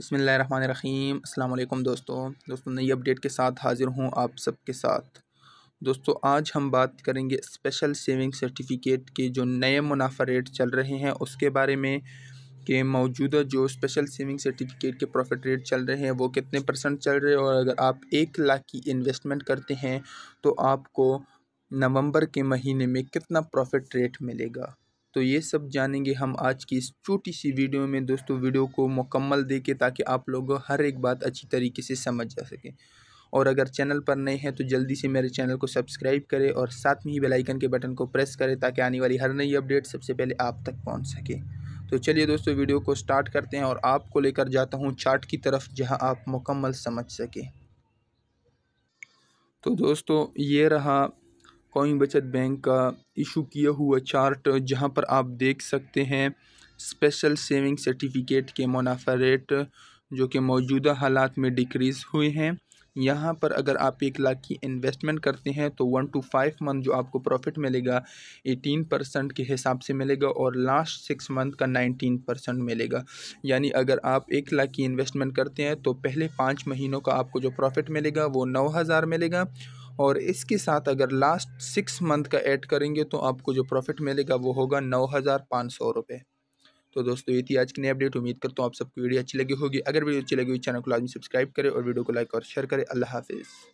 बसमीम अल्लाम दोस्तों दोस्तों नई अपडेट के साथ हाज़िर हूँ आप सबके साथ दोस्तों आज हम बात करेंगे स्पेशल सेविंग सर्टिफिकेट के जो नए मुनाफा रेट चल रहे हैं उसके बारे में कि मौजूदा जो स्पेशल सेविंग सर्टिफिकेट के प्रॉफिट रेट चल रहे हैं वो कितने परसेंट चल रहे हैं और अगर आप एक लाख की इन्वेस्टमेंट करते हैं तो आपको नवंबर के महीने में कितना प्रॉफिट रेट मिलेगा तो ये सब जानेंगे हम आज की इस छोटी सी वीडियो में दोस्तों वीडियो को मुकम्मल देखें ताकि आप लोग हर एक बात अच्छी तरीके से समझ जा सकें और अगर चैनल पर नए हैं तो जल्दी से मेरे चैनल को सब्सक्राइब करें और साथ में ही बेल आइकन के बटन को प्रेस करें ताकि आने वाली हर नई अपडेट सबसे पहले आप तक पहुंच सके तो चलिए दोस्तों वीडियो को स्टार्ट करते हैं और आपको लेकर जाता हूं चार्ट की तरफ जहां आप मुकम्मल समझ सकें तो दोस्तों ये रहा कौमी बचत बैंक का इशू किया हुआ चार्ट जहां पर आप देख सकते हैं स्पेशल सेविंग सर्टिफिकेट के मुनाफा रेट जो कि मौजूदा हालात में डिक्रीज़ हुए हैं यहाँ पर अगर आप एक लाख की इन्वेस्टमेंट करते हैं तो वन टू फाइव मंथ जो आपको प्रॉफिट मिलेगा एटीन परसेंट के हिसाब से मिलेगा और लास्ट सिक्स मंथ का नाइनटीन परसेंट मिलेगा यानी अगर आप एक लाख की इन्वेस्टमेंट करते हैं तो पहले पाँच महीनों का आपको जो प्रॉफिट मिलेगा वो नौ हज़ार मिलेगा और इसके साथ अगर लास्ट सिक्स मंथ का ऐड करेंगे तो आपको जो प्रॉफिट मिलेगा वो होगा नौ हज़ार पाँच सौ रुपये तो दोस्तों ये थी आज की नई अपडेट उम्मीद करता हूँ आप सबको वीडियो अच्छी लगी होगी अगर वीडियो अच्छी लगी हुई चैनल को लाजमी सब्सक्राइब करें और वीडियो को लाइक और शेयर करें अल्लाह हाफिज़